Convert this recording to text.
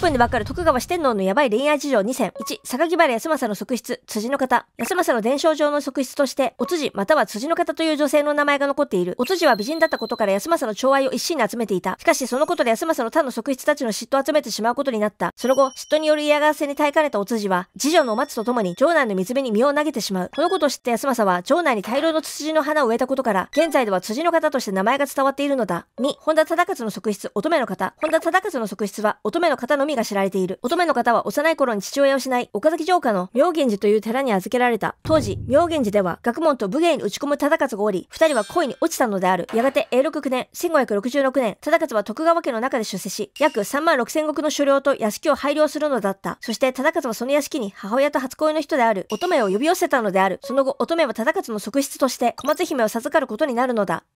10分でわかる徳川四天王のやばい恋愛事情2選。1、榊原康政の側室、辻の方。康政の伝承上の側室として、お辻または辻の方という女性の名前が残っている。お辻は美人だったことから康政の寵愛を一心に集めていた。しかしそのことで康政の他の側室たちの嫉妬を集めてしまうことになった。その後、嫉妬による嫌がらせに耐えかねたお辻は、次女のお松と共に城内の水辺に身を投げてしまう。このことを知った康政は、城内に大量のツツジの花を植えたことから、現在では辻の方として名前が伝わっているのだ。2、本田忠勝の側室、乙女の方。本田忠勝の側室は、乙女の方のみみが知られている。乙女の方は幼い頃に父親を失い、岡崎城下の妙源寺という寺に預けられた。当時、妙源寺では学問と武芸に打ち込む忠勝がおり、二人は恋に落ちたのである。やがて永禄9年、1566年、忠勝は徳川家の中で出世し、約3万6千石の所領と屋敷を配領するのだった。そして忠勝はその屋敷に母親と初恋の人である乙女を呼び寄せたのである。その後、乙女は忠勝の側室として小松姫を授かることになるのだ。